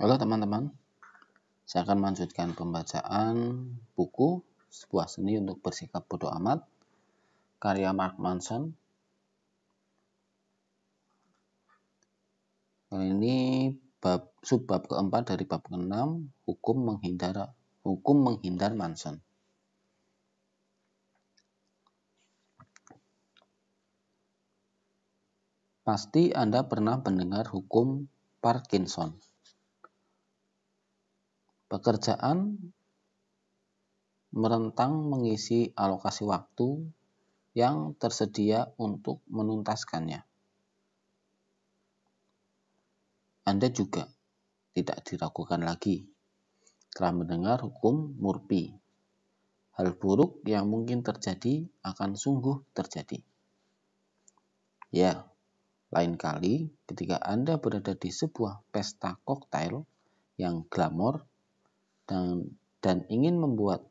Halo teman-teman, saya akan melanjutkan pembacaan buku Sebuah Seni untuk Bersikap Bodoh Amat karya Mark Manson. Ini bab subbab keempat dari bab keenam hukum menghindar hukum menghindar Manson. Pasti Anda pernah mendengar hukum Parkinson. Pekerjaan merentang mengisi alokasi waktu yang tersedia untuk menuntaskannya. Anda juga tidak diragukan lagi telah mendengar hukum murpi. Hal buruk yang mungkin terjadi akan sungguh terjadi. Ya, lain kali ketika Anda berada di sebuah pesta koktail yang glamor dan, dan ingin membuat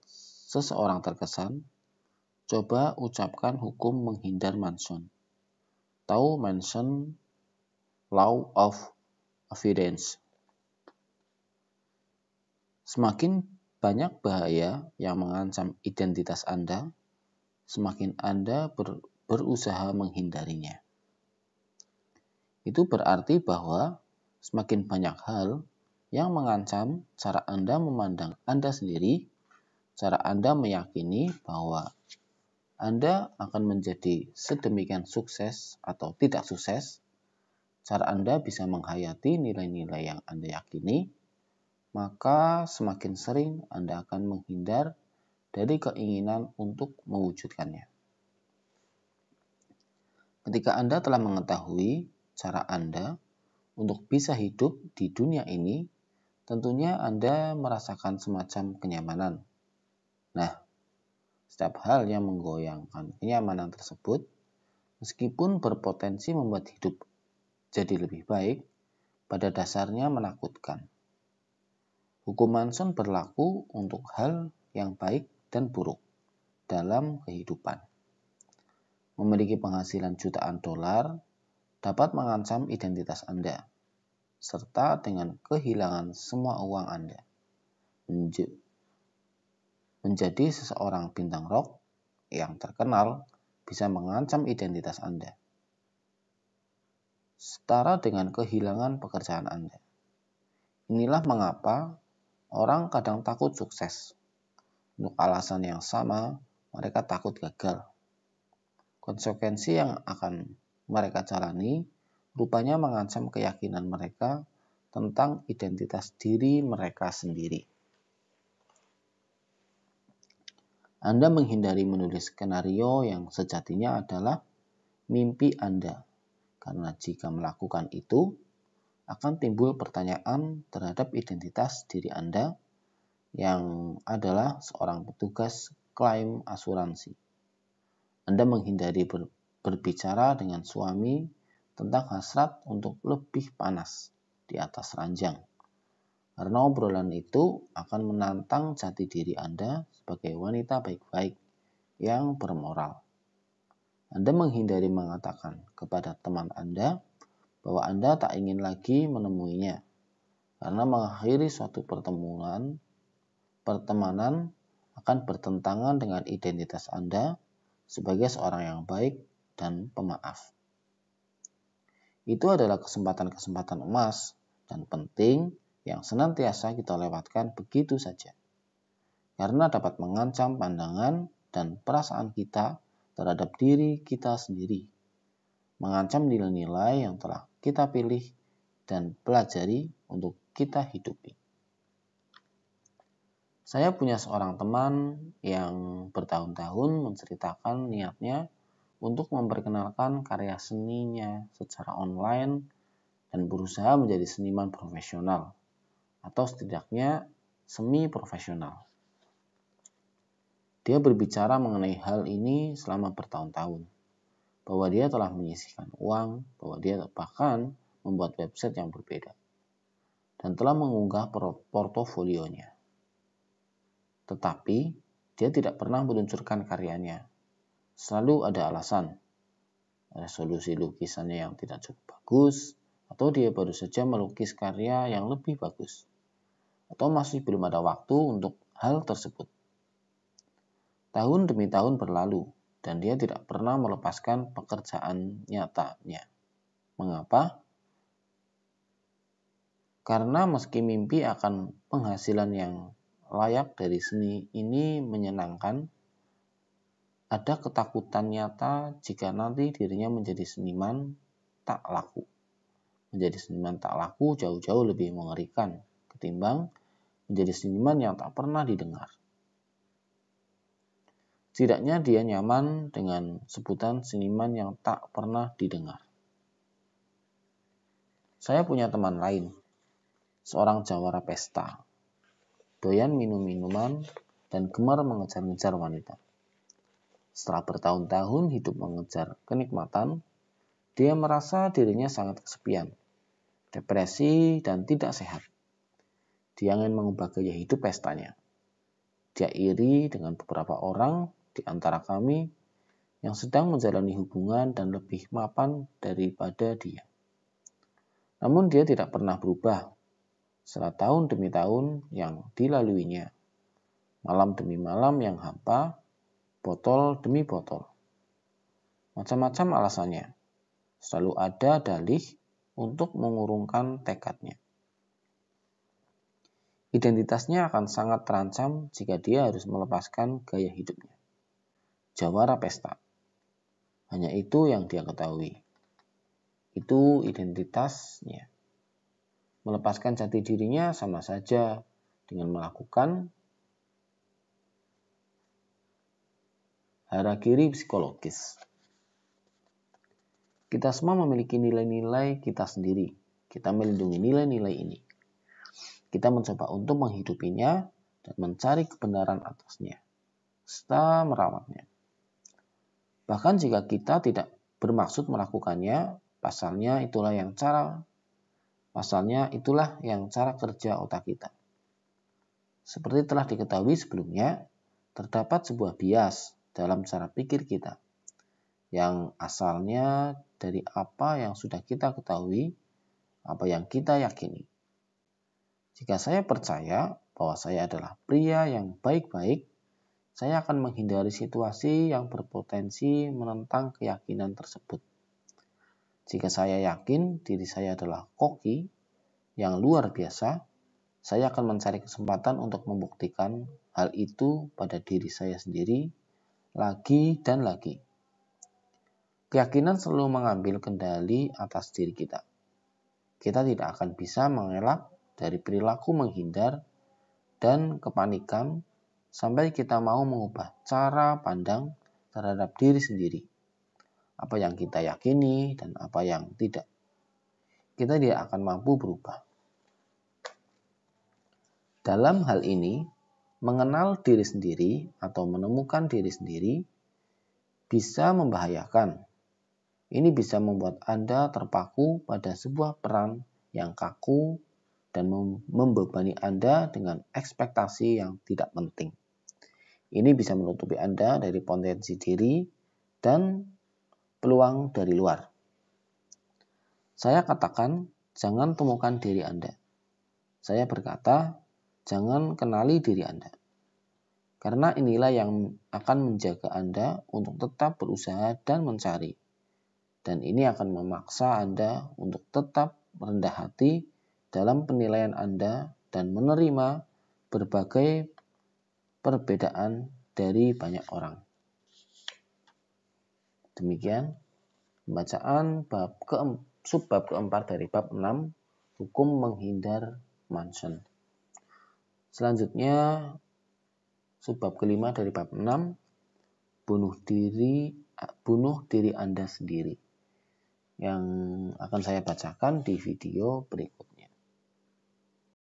seseorang terkesan, coba ucapkan hukum menghindar Manson. Tahu Manson Law of Evidence. Semakin banyak bahaya yang mengancam identitas Anda, semakin Anda ber, berusaha menghindarinya. Itu berarti bahwa semakin banyak hal yang mengancam cara Anda memandang Anda sendiri, cara Anda meyakini bahwa Anda akan menjadi sedemikian sukses atau tidak sukses, cara Anda bisa menghayati nilai-nilai yang Anda yakini, maka semakin sering Anda akan menghindar dari keinginan untuk mewujudkannya. Ketika Anda telah mengetahui cara Anda untuk bisa hidup di dunia ini tentunya Anda merasakan semacam kenyamanan. Nah, setiap hal yang menggoyangkan kenyamanan tersebut, meskipun berpotensi membuat hidup jadi lebih baik, pada dasarnya menakutkan. Hukum Manson berlaku untuk hal yang baik dan buruk dalam kehidupan. Memiliki penghasilan jutaan dolar dapat mengancam identitas Anda serta dengan kehilangan semua uang Anda. Menjadi seseorang bintang rock yang terkenal bisa mengancam identitas Anda. Setara dengan kehilangan pekerjaan Anda. Inilah mengapa orang kadang takut sukses. Untuk alasan yang sama, mereka takut gagal. Konsekuensi yang akan mereka jalani rupanya mengancam keyakinan mereka tentang identitas diri mereka sendiri. Anda menghindari menulis skenario yang sejatinya adalah mimpi Anda, karena jika melakukan itu akan timbul pertanyaan terhadap identitas diri Anda yang adalah seorang petugas klaim asuransi. Anda menghindari ber berbicara dengan suami tentang hasrat untuk lebih panas di atas ranjang. Karena obrolan itu akan menantang jati diri Anda sebagai wanita baik-baik yang bermoral. Anda menghindari mengatakan kepada teman Anda bahwa Anda tak ingin lagi menemuinya karena mengakhiri suatu pertemuan pertemanan akan bertentangan dengan identitas Anda sebagai seorang yang baik dan pemaaf. Itu adalah kesempatan-kesempatan emas dan penting yang senantiasa kita lewatkan begitu saja. Karena dapat mengancam pandangan dan perasaan kita terhadap diri kita sendiri. Mengancam nilai-nilai yang telah kita pilih dan pelajari untuk kita hidupi. Saya punya seorang teman yang bertahun-tahun menceritakan niatnya untuk memperkenalkan karya seninya secara online dan berusaha menjadi seniman profesional atau setidaknya semi profesional. Dia berbicara mengenai hal ini selama bertahun-tahun, bahwa dia telah menyisihkan uang, bahwa dia bahkan membuat website yang berbeda, dan telah mengunggah portofolionya. Tetapi, dia tidak pernah meluncurkan karyanya selalu ada alasan. Resolusi lukisannya yang tidak cukup bagus, atau dia baru saja melukis karya yang lebih bagus, atau masih belum ada waktu untuk hal tersebut. Tahun demi tahun berlalu, dan dia tidak pernah melepaskan pekerjaan nyatanya. Mengapa? Karena meski mimpi akan penghasilan yang layak dari seni ini menyenangkan, ada ketakutan nyata jika nanti dirinya menjadi seniman tak laku. Menjadi seniman tak laku jauh-jauh lebih mengerikan ketimbang menjadi seniman yang tak pernah didengar. Setidaknya dia nyaman dengan sebutan seniman yang tak pernah didengar. Saya punya teman lain, seorang jawara pesta, doyan minum minuman, dan gemar mengejar-ngejar wanita. Setelah bertahun-tahun hidup mengejar kenikmatan, dia merasa dirinya sangat kesepian, depresi, dan tidak sehat. Dia ingin mengubah gaya hidup pestanya. Dia iri dengan beberapa orang di antara kami yang sedang menjalani hubungan dan lebih mapan daripada dia. Namun dia tidak pernah berubah setelah tahun demi tahun yang dilaluinya. Malam demi malam yang hampa, botol demi botol. Macam-macam alasannya. Selalu ada dalih untuk mengurungkan tekadnya. Identitasnya akan sangat terancam jika dia harus melepaskan gaya hidupnya. Jawara pesta. Hanya itu yang dia ketahui. Itu identitasnya. Melepaskan jati dirinya sama saja dengan melakukan harakiri psikologis. Kita semua memiliki nilai-nilai kita sendiri. Kita melindungi nilai-nilai ini. Kita mencoba untuk menghidupinya dan mencari kebenaran atasnya, serta merawatnya. Bahkan jika kita tidak bermaksud melakukannya, pasalnya itulah yang cara pasalnya itulah yang cara kerja otak kita. Seperti telah diketahui sebelumnya, terdapat sebuah bias dalam cara pikir kita yang asalnya dari apa yang sudah kita ketahui, apa yang kita yakini. Jika saya percaya bahwa saya adalah pria yang baik-baik, saya akan menghindari situasi yang berpotensi menentang keyakinan tersebut. Jika saya yakin diri saya adalah koki yang luar biasa, saya akan mencari kesempatan untuk membuktikan hal itu pada diri saya sendiri lagi dan lagi. Keyakinan selalu mengambil kendali atas diri kita. Kita tidak akan bisa mengelak dari perilaku menghindar dan kepanikan sampai kita mau mengubah cara pandang terhadap diri sendiri. Apa yang kita yakini dan apa yang tidak. Kita tidak akan mampu berubah. Dalam hal ini, mengenal diri sendiri atau menemukan diri sendiri bisa membahayakan. Ini bisa membuat Anda terpaku pada sebuah peran yang kaku dan membebani Anda dengan ekspektasi yang tidak penting. Ini bisa menutupi Anda dari potensi diri dan peluang dari luar. Saya katakan, jangan temukan diri Anda. Saya berkata, jangan kenali diri Anda. Karena inilah yang akan menjaga Anda untuk tetap berusaha dan mencari. Dan ini akan memaksa Anda untuk tetap rendah hati dalam penilaian Anda dan menerima berbagai perbedaan dari banyak orang. Demikian pembacaan bab ke subbab keempat dari bab 6 hukum menghindar mansion. Selanjutnya subbab kelima dari bab 6 bunuh diri bunuh diri Anda sendiri yang akan saya bacakan di video berikut.